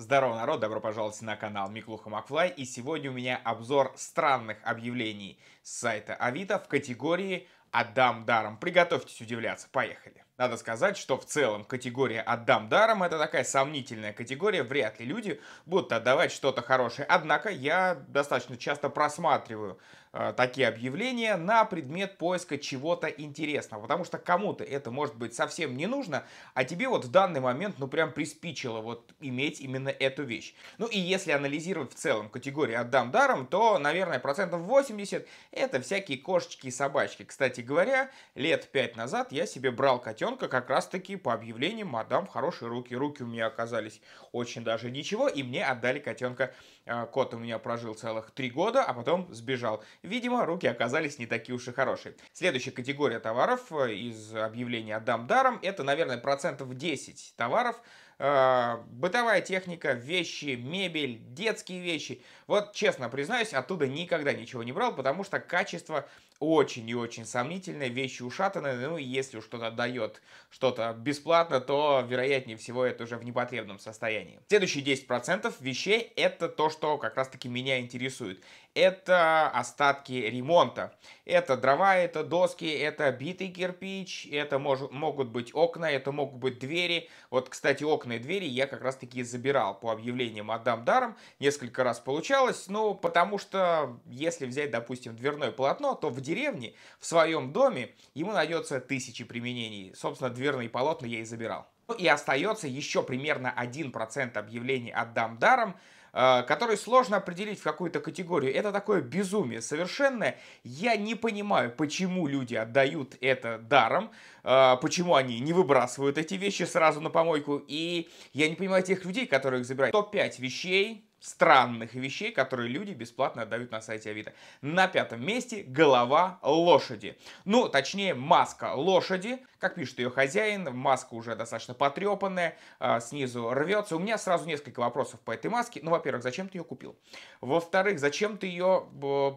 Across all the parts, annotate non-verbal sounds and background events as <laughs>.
Здорово, народ! Добро пожаловать на канал Миклуха Макфлай. И сегодня у меня обзор странных объявлений с сайта Авито в категории «Отдам даром». Приготовьтесь удивляться. Поехали! Надо сказать, что в целом категория «отдам даром» — это такая сомнительная категория, вряд ли люди будут отдавать что-то хорошее. Однако я достаточно часто просматриваю э, такие объявления на предмет поиска чего-то интересного, потому что кому-то это может быть совсем не нужно, а тебе вот в данный момент ну прям приспичило вот иметь именно эту вещь. Ну и если анализировать в целом категорию «отдам даром», то, наверное, процентов 80 — это всякие кошечки и собачки. Кстати говоря, лет 5 назад я себе брал котенка, ребенка как раз-таки по объявлению мадам в хорошие руки. Руки у меня оказались очень даже ничего, и мне отдали котенка. А, кот у меня прожил целых три года, а потом сбежал. Видимо, руки оказались не такие уж и хорошие. Следующая категория товаров э, из объявления «Отдам даром» — это, наверное, процентов 10 товаров, а, бытовая техника, вещи, мебель, детские вещи. Вот честно признаюсь, оттуда никогда ничего не брал, потому что качество очень и очень сомнительная, вещи ушатанные, ну и если уж кто-то дает что-то бесплатно, то вероятнее всего это уже в непотребном состоянии. Следующие 10% вещей это то, что как раз таки меня интересует это остатки ремонта. Это дрова, это доски, это битый кирпич, это мож, могут быть окна, это могут быть двери. Вот, кстати, окна и двери я как раз-таки забирал по объявлениям «Отдам даром». Несколько раз получалось, ну, потому что если взять, допустим, дверное полотно, то в деревне, в своем доме, ему найдется тысячи применений. Собственно, дверные полотна я и забирал. Ну и остается еще примерно 1% объявлений «Отдам даром», Э, который сложно определить в какую-то категорию. Это такое безумие совершенное. Я не понимаю, почему люди отдают это даром, э, почему они не выбрасывают эти вещи сразу на помойку. И я не понимаю тех людей, которые их забирают. Топ-5 вещей, странных вещей, которые люди бесплатно отдают на сайте Авито. На пятом месте голова лошади. Ну, точнее, маска лошади. Как пишет ее хозяин, маска уже достаточно потрепанная, а, снизу рвется. У меня сразу несколько вопросов по этой маске. Ну, во-первых, зачем ты ее купил? Во-вторых, зачем ты ее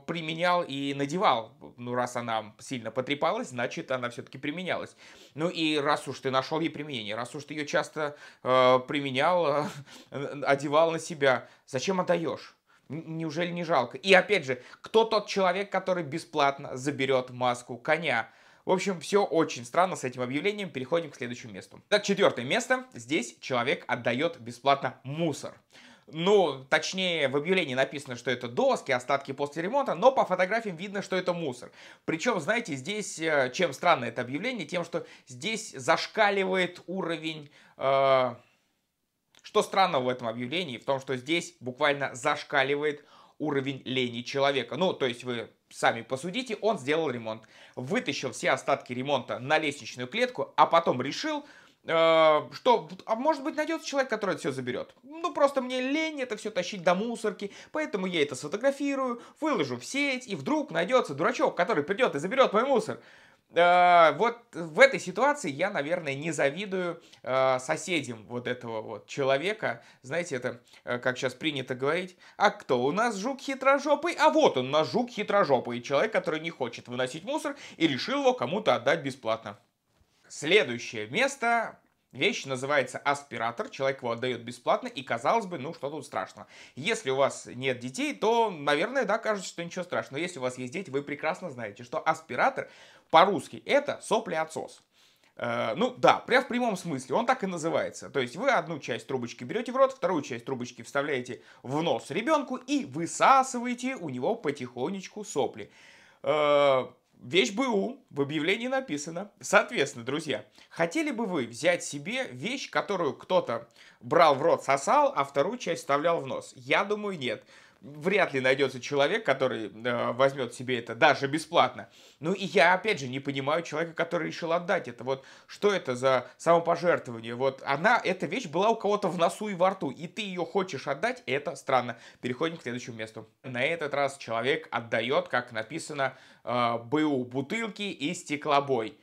применял и надевал? Ну, раз она сильно потрепалась, значит, она все-таки применялась. Ну, и раз уж ты нашел ей применение, раз уж ты ее часто э, применял, э, <laughs> одевал на себя, Зачем отдаешь? Неужели не жалко? И опять же, кто тот человек, который бесплатно заберет маску коня? В общем, все очень странно с этим объявлением. Переходим к следующему месту. Так, четвертое место. Здесь человек отдает бесплатно мусор. Ну, точнее, в объявлении написано, что это доски, остатки после ремонта, но по фотографиям видно, что это мусор. Причем, знаете, здесь, э, чем странно это объявление, тем, что здесь зашкаливает уровень... Э что странного в этом объявлении? В том, что здесь буквально зашкаливает уровень лени человека. Ну, то есть вы сами посудите, он сделал ремонт, вытащил все остатки ремонта на лестничную клетку, а потом решил, э, что, а может быть, найдется человек, который это все заберет. Ну, просто мне лень это все тащить до мусорки, поэтому я это сфотографирую, выложу в сеть, и вдруг найдется дурачок, который придет и заберет мой мусор. Э, вот в этой ситуации я, наверное, не завидую э, соседям вот этого вот человека. Знаете, это, э, как сейчас принято говорить, а кто у нас жук хитрожопый? А вот он, наш жук хитрожопый, человек, который не хочет выносить мусор и решил его кому-то отдать бесплатно. Следующее место Вещь называется аспиратор, человек его отдает бесплатно, и казалось бы, ну что тут страшного. Если у вас нет детей, то, наверное, да, кажется, что ничего страшного. Если у вас есть дети, вы прекрасно знаете, что аспиратор по-русски это сопли-отсос. Э, ну да, прям в прямом смысле, он так и называется. То есть вы одну часть трубочки берете в рот, вторую часть трубочки вставляете в нос ребенку и высасываете у него потихонечку сопли. Э, Вещь БУ в объявлении написано. Соответственно, друзья, хотели бы вы взять себе вещь, которую кто-то брал в рот, сосал, а вторую часть вставлял в нос? Я думаю, нет вряд ли найдется человек, который э, возьмет себе это даже бесплатно. Ну и я, опять же, не понимаю человека, который решил отдать это. Вот что это за самопожертвование? Вот она, эта вещь была у кого-то в носу и во рту, и ты ее хочешь отдать, это странно. Переходим к следующему месту. На этот раз человек отдает, как написано, э, БУ бутылки и стеклобой.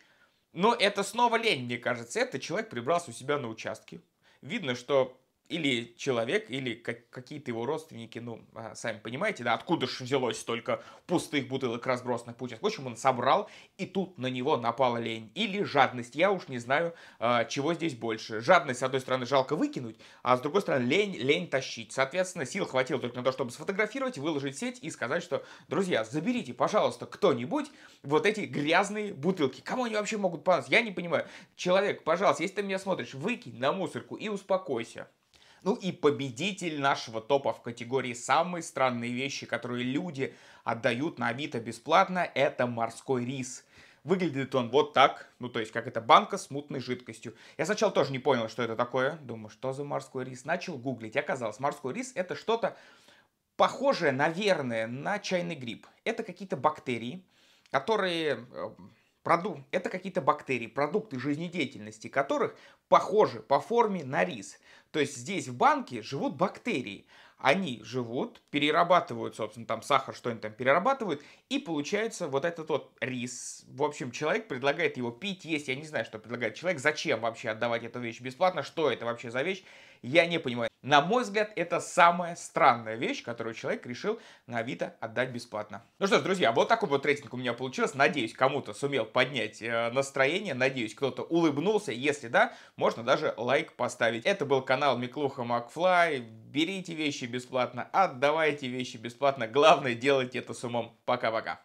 Но это снова лень, мне кажется. Это человек прибрался у себя на участке. Видно, что или человек, или какие-то его родственники, ну, а, сами понимаете, да, откуда же взялось столько пустых бутылок разбросанных в общем он собрал, и тут на него напала лень. Или жадность, я уж не знаю, а, чего здесь больше. Жадность, с одной стороны, жалко выкинуть, а с другой стороны, лень, лень тащить. Соответственно, сил хватило только на то, чтобы сфотографировать, выложить в сеть и сказать, что, друзья, заберите, пожалуйста, кто-нибудь вот эти грязные бутылки. Кому они вообще могут понадобиться? Я не понимаю. Человек, пожалуйста, если ты меня смотришь, выкинь на мусорку и успокойся. Ну и победитель нашего топа в категории «Самые странные вещи, которые люди отдают на Авито бесплатно» — это морской рис. Выглядит он вот так, ну то есть как эта банка с мутной жидкостью. Я сначала тоже не понял, что это такое. Думаю, что за морской рис? Начал гуглить. Оказалось, морской рис — это что-то похожее, наверное, на чайный гриб. Это какие-то бактерии, которые э, Продукт, это какие-то бактерии, продукты жизнедеятельности которых похожи по форме на рис. То есть здесь в банке живут бактерии. Они живут, перерабатывают, собственно, там сахар, что нибудь там перерабатывают, и получается вот этот вот рис. В общем, человек предлагает его пить, есть, я не знаю, что предлагает человек, зачем вообще отдавать эту вещь бесплатно, что это вообще за вещь, я не понимаю. На мой взгляд, это самая странная вещь, которую человек решил на Авито отдать бесплатно. Ну что ж, друзья, вот такой вот рейтинг у меня получился. Надеюсь, кому-то сумел поднять э, настроение. Надеюсь, кто-то улыбнулся. Если да, можно даже лайк поставить. Это был канал Миклуха Макфлай. Берите вещи бесплатно, отдавайте вещи бесплатно. Главное, делайте это с умом. Пока-пока.